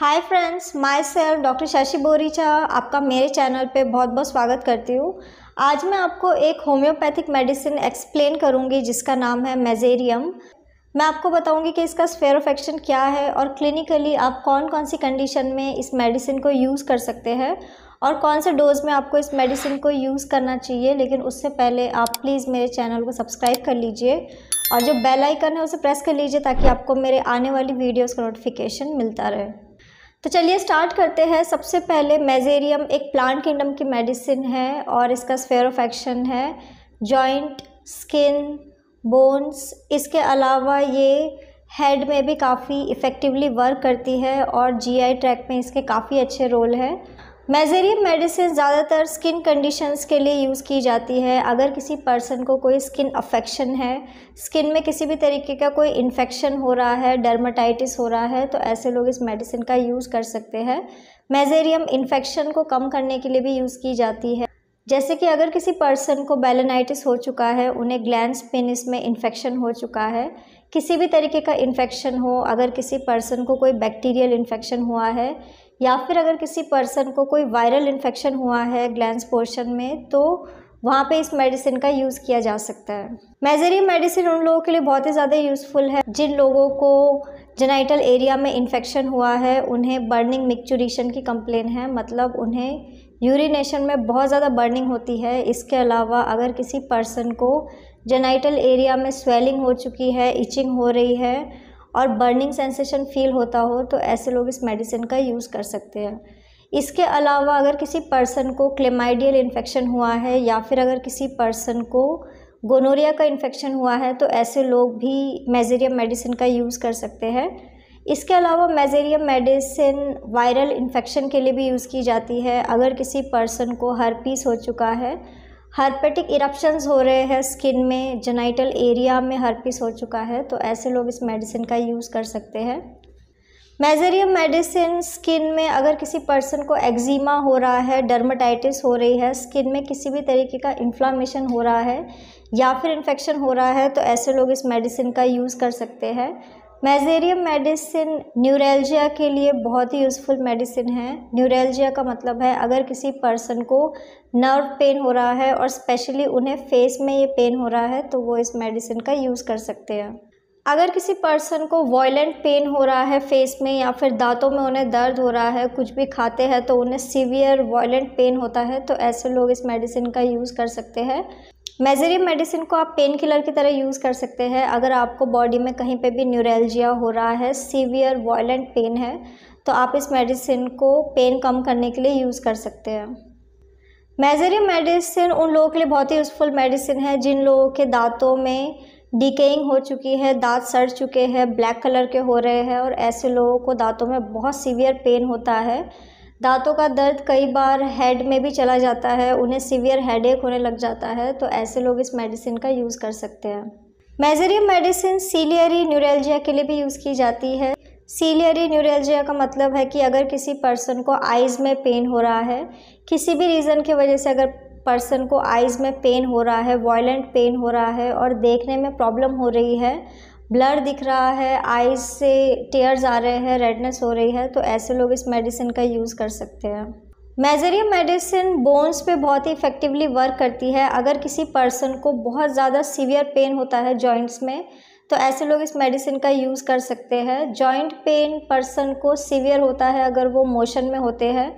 हाय friends myself doctor Shashi Boricha आपका मेरे channel पे बहुत बहुत स्वागत करती हूँ आज मैं आपको एक होम्योपैथिक मेडिसिन एक्सप्लेन करूँगी जिसका नाम है मेजेरियम मैं आपको बताऊँगी कि इसका स्फेयर ऑफ एक्शन क्या है और क्लिनिकली आप कौन कौन सी कंडीशन में इस मेडिसिन को यूज़ कर सकते हैं और कौन से डोज में आपको इस मेडिसिन को यूज़ करना चाहिए लेकिन उससे पहले आप प्लीज़ मेरे चैनल को सब्सक्राइब कर लीजिए और जो बेल आइकन है उसे प्रेस कर लीजिए ताकि आपको मेरे आने वाली वीडियोस का नोटिफिकेशन मिलता रहे तो चलिए स्टार्ट करते हैं सबसे पहले मेजेरियम एक प्लांट किंगडम की मेडिसिन है और इसका स्फेयर ऑफ एक्शन है जॉइंट स्किन बोन्स इसके अलावा ये हेड में भी काफ़ी इफ़ेक्टिवली वर्क करती है और जीआई ट्रैक में इसके काफ़ी अच्छे रोल हैं मेजेरियम मेडिसिन ज़्यादातर स्किन कंडीशंस के लिए यूज़ की जाती है अगर किसी पर्सन को कोई स्किन अफेक्शन है स्किन में किसी भी तरीके का कोई इन्फेक्शन हो रहा है डर्माटाइटिस हो रहा है तो ऐसे लोग इस मेडिसिन का यूज़ कर सकते हैं मेजेरियम इन्फेक्शन को कम करने के लिए भी यूज़ की जाती है जैसे कि अगर किसी पर्सन को बेलेनाइटिस हो चुका है उन्हें ग्लैंड पेनिस में इन्फेक्शन हो चुका है किसी भी तरीके का इन्फेक्शन हो अगर किसी पर्सन को कोई बैक्टीरियल इन्फेक्शन हुआ है या फिर अगर किसी पर्सन को कोई वायरल इन्फेक्शन हुआ है ग्लैंड पोर्शन में तो वहाँ पे इस मेडिसिन का यूज़ किया जा सकता है मेजरी मेडिसिन उन लोगों के लिए बहुत ही ज़्यादा यूज़फुल है जिन लोगों को जेनाइटल एरिया में इन्फेक्शन हुआ है उन्हें बर्निंग मिक्चुरेशन की कंप्लेन है मतलब उन्हें यूरिनेशन में बहुत ज़्यादा बर्निंग होती है इसके अलावा अगर किसी पर्सन को जेनाइटल एरिया में स्वेलिंग हो चुकी है इचिंग हो रही है और बर्निंग सेंसेशन फील होता हो तो ऐसे लोग इस मेडिसिन का यूज़ कर सकते हैं इसके अलावा अगर किसी पर्सन को क्लेमाइडियल इन्फेक्शन हुआ है या फिर अगर किसी पर्सन को गोनोरिया का इन्फेक्शन हुआ है तो ऐसे लोग भी मेजेरियम मेडिसिन का यूज़ कर सकते हैं इसके अलावा मेजेरियम मेडिसिन वायरल इन्फेक्शन के लिए भी यूज़ की जाती है अगर किसी पर्सन को हर पीस हो चुका है हर्पेटिक इरप्शंस हो रहे हैं स्किन में जेनाइटल एरिया में हर्पिस हो चुका है तो ऐसे लोग इस मेडिसिन का यूज़ कर सकते हैं मेजेरियम मेडिसिन स्किन में अगर किसी पर्सन को एक्जिमा हो रहा है डर्माटाइटिस हो रही है स्किन में किसी भी तरीके का इन्फ्लामेशन हो रहा है या फिर इन्फेक्शन हो रहा है तो ऐसे लोग इस मेडिसिन का यूज़ कर सकते हैं मेजेरियम मेडिसिन न्यूरेल्जिया के लिए बहुत ही यूज़फुल मेडिसिन है न्यूरेल्जिया का मतलब है अगर किसी पर्सन को नर्व पेन हो रहा है और स्पेशली उन्हें फेस में ये पेन हो रहा है तो वो इस मेडिसिन का यूज़ कर सकते हैं अगर किसी पर्सन को वॉयलेंट पेन हो रहा है फेस में या फिर दांतों में उन्हें दर्द हो रहा है कुछ भी खाते हैं तो उन्हें सीवियर वॉयलेंट पेन होता है तो ऐसे लोग इस मेडिसिन का यूज़ कर सकते हैं मेजरी मेडिसिन को आप पेन किलर की तरह यूज़ कर सकते हैं अगर आपको बॉडी में कहीं पे भी न्यूरेल्जिया हो रहा है सीवियर वॉयलेंट पेन है तो आप इस मेडिसिन को पेन कम करने के लिए यूज़ कर सकते हैं मेजरी मेडिसिन उन लोगों के लिए बहुत ही यूज़फुल मेडिसिन है जिन लोगों के दांतों में डिकेइंग हो चुकी है दांत सड़ चुके हैं ब्लैक कलर के हो रहे हैं और ऐसे लोगों को दांतों में बहुत सीवियर पेन होता है दांतों का दर्द कई बार हेड में भी चला जाता है उन्हें सीवियर हेडेक होने लग जाता है तो ऐसे लोग इस मेडिसिन का यूज़ कर सकते हैं मेजरियम मेडिसिन सीलियरी न्यूरेल्जिया के लिए भी यूज़ की जाती है सीलियरी न्यूरेल्जिया का मतलब है कि अगर किसी पर्सन को आइज़ में पेन हो रहा है किसी भी रीज़न की वजह से अगर पर्सन को आइज़ में पेन हो रहा है वॉयलेंट पेन हो रहा है और देखने में प्रॉब्लम हो रही है ब्लर दिख रहा है आईज से टेयर्स आ रहे हैं रेडनेस हो रही है तो ऐसे लोग इस मेडिसिन का यूज़ कर सकते हैं मेजेरियम मेडिसिन बोन्स पे बहुत ही इफ़ेक्टिवली वर्क करती है अगर किसी पर्सन को बहुत ज़्यादा सीवियर पेन होता है जॉइंट्स में तो ऐसे लोग इस मेडिसिन का यूज़ कर सकते हैं जॉइंट पेन पर्सन को सीवियर होता है अगर वो मोशन में होते हैं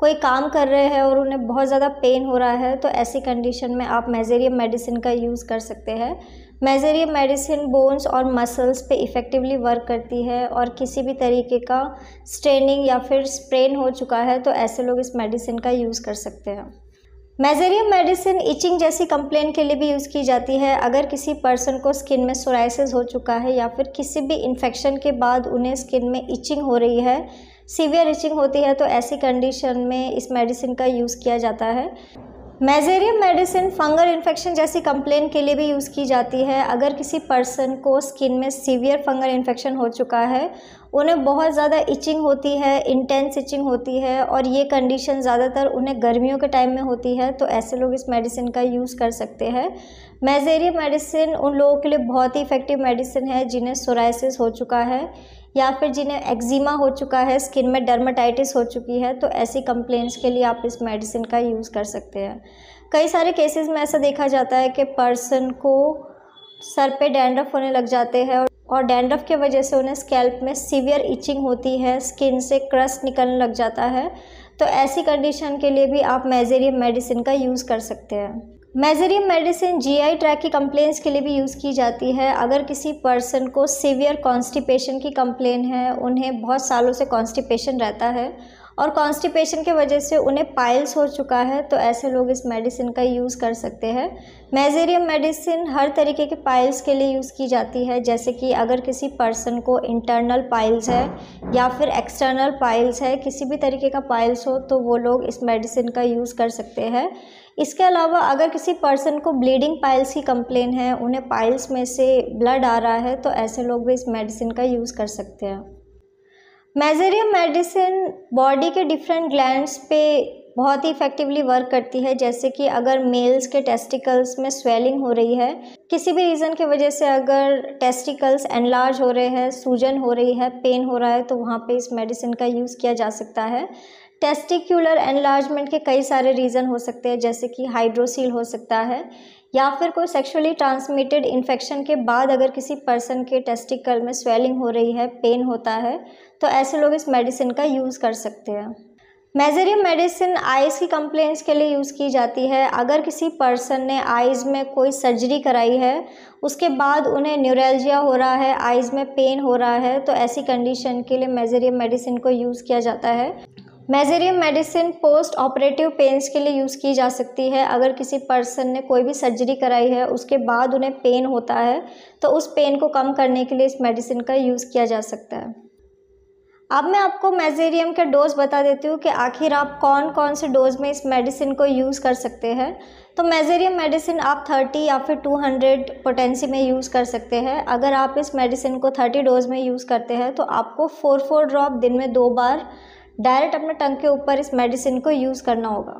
कोई काम कर रहे हैं और उन्हें बहुत ज़्यादा पेन हो रहा है तो ऐसी कंडीशन में आप मेजेरियम मेडिसिन का यूज़ कर सकते हैं मेज़र ये मेडिसिन बोन्स और मसल्स पे इफ़ेक्टिवली वर्क करती है और किसी भी तरीके का स्ट्रेनिंग या फिर स्प्रेन हो चुका है तो ऐसे लोग इस मेडिसिन का यूज़ कर सकते हैं मेजेरियम मेडिसिन इचिंग जैसी कंप्लेन के लिए भी यूज़ की जाती है अगर किसी पर्सन को स्किन में सोराइसिस हो चुका है या फिर किसी भी इन्फेक्शन के बाद उन्हें स्किन में इचिंग हो रही है सीवियर इचिंग होती है तो ऐसी कंडीशन में इस मेडिसिन का यूज़ किया जाता है मेजेरियम मेडिसिन फंगल इन्फेक्शन जैसी कंप्लेन के लिए भी यूज़ की जाती है अगर किसी पर्सन को स्किन में सीवियर फंगल इन्फेक्शन हो चुका है उन्हें बहुत ज़्यादा इचिंग होती है इंटेंस इचिंग होती है और ये कंडीशन ज़्यादातर उन्हें गर्मियों के टाइम में होती है तो ऐसे लोग इस मेडिसिन का यूज़ कर सकते हैं मेजेरियम मेडिसिन उन लोगों के लिए बहुत ही इफ़ेक्टिव मेडिसिन है जिन्हें सोराइसिस हो चुका है या फिर जिन्हें एक्जिमा हो चुका है स्किन में डर्माटाइटिस हो चुकी है तो ऐसी कंप्लेंट्स के लिए आप इस मेडिसिन का यूज़ कर सकते हैं कई सारे केसेस में ऐसा देखा जाता है कि पर्सन को सर पे डैंड्रफ होने लग जाते हैं और डैंड्रफ के वजह से उन्हें स्कैल्प में सीवियर इचिंग होती है स्किन से क्रस्ट निकलने लग जाता है तो ऐसी कंडीशन के लिए भी आप मेजेरियम मेडिसिन का यूज़ कर सकते हैं मेजरियम मेडिसिन जीआई ट्रैक की कंप्लेंट्स के लिए भी यूज़ की जाती है अगर किसी पर्सन को सीवियर कॉन्स्टिपेशन की कंप्लेन है उन्हें बहुत सालों से कॉन्स्टिपेशन रहता है और कॉन्स्टिपेशन के वजह से उन्हें पाइल्स हो चुका है तो ऐसे लोग इस मेडिसिन का यूज़ कर सकते हैं मेजेरियम मेडिसिन हर तरीके के पाइल्स के लिए यूज़ की जाती है जैसे कि अगर किसी पर्सन को इंटरनल पाइल्स है या फिर एक्सटर्नल पाइल्स है किसी भी तरीके का पाइल्स हो तो वो लोग इस मेडिसिन का यूज़ कर सकते हैं इसके अलावा अगर किसी पर्सन को ब्लीडिंग पाइल्स की कंप्लेन है उन्हें पाइल्स में से ब्लड आ रहा है तो ऐसे लोग भी इस मेडिसिन का यूज़ कर सकते हैं मेजेरियम मेडिसिन बॉडी के डिफरेंट ग्लैंड्स पे बहुत ही इफ़ेक्टिवली वर्क करती है जैसे कि अगर मेल्स के टेस्टिकल्स में स्वेलिंग हो रही है किसी भी रीज़न की वजह से अगर टेस्टिकल्स एनलार्ज हो रहे हैं सूजन हो रही है पेन हो रहा है तो वहाँ पे इस मेडिसिन का यूज़ किया जा सकता है टेस्टिक्यूलर एनलार्जमेंट के कई सारे रीज़न हो सकते हैं जैसे कि हाइड्रोसील हो सकता है या फिर कोई सेक्सुअली ट्रांसमिटेड इन्फेक्शन के बाद अगर किसी पर्सन के टेस्टिकल में स्वेलिंग हो रही है पेन होता है तो ऐसे लोग इस मेडिसिन का यूज़ कर सकते हैं मेजेरियम मेडिसिन आइज़ की कंप्लेंट्स के लिए यूज़ की जाती है अगर किसी पर्सन ने आइज़ में कोई सर्जरी कराई है उसके बाद उन्हें न्यूरेल्जिया हो रहा है आइज़ में पेन हो रहा है तो ऐसी कंडीशन के लिए मेजेरियम मेडिसिन को यूज़ किया जाता है mezereum medicine post operative pains के लिए यूज़ की जा सकती है अगर किसी पर्सन ने कोई भी सर्जरी कराई है उसके बाद उन्हें पेन होता है तो उस पेन को कम करने के लिए इस मेडिसिन का यूज़ किया जा सकता है अब मैं आपको मेजेरियम के डोज बता देती हूँ कि आखिर आप कौन कौन से डोज में इस मेडिसिन को यूज़ कर सकते हैं तो मेजेरियम मेडिसिन आप 30 या फिर 200 पोटेंसी में यूज़ कर सकते हैं अगर आप इस मेडिसिन को 30 डोज में यूज़ करते हैं तो आपको फोर फोर ड्रॉप दिन में दो बार डायरेक्ट अपने टंग के ऊपर इस मेडिसिन को यूज़ करना होगा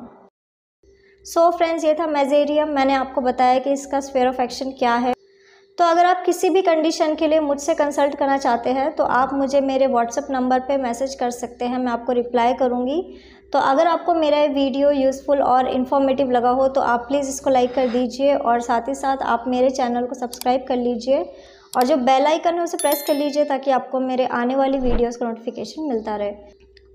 सो so फ्रेंड्स ये था मेजेरियम मैंने आपको बताया कि इसका स्फेयर ऑफ एक्शन क्या है तो अगर आप किसी भी कंडीशन के लिए मुझसे कंसल्ट करना चाहते हैं तो आप मुझे मेरे व्हाट्सअप नंबर पे मैसेज कर सकते हैं मैं आपको रिप्लाई करूँगी तो अगर आपको मेरा ये वीडियो यूज़फुल और इन्फॉर्मेटिव लगा हो तो आप प्लीज़ इसको लाइक कर दीजिए और साथ ही साथ आप मेरे चैनल को सब्सक्राइब कर लीजिए और जो बेल आइकन है उसे प्रेस कर लीजिए ताकि आपको मेरे आने वाली वीडियोस का नोटिफिकेशन मिलता रहे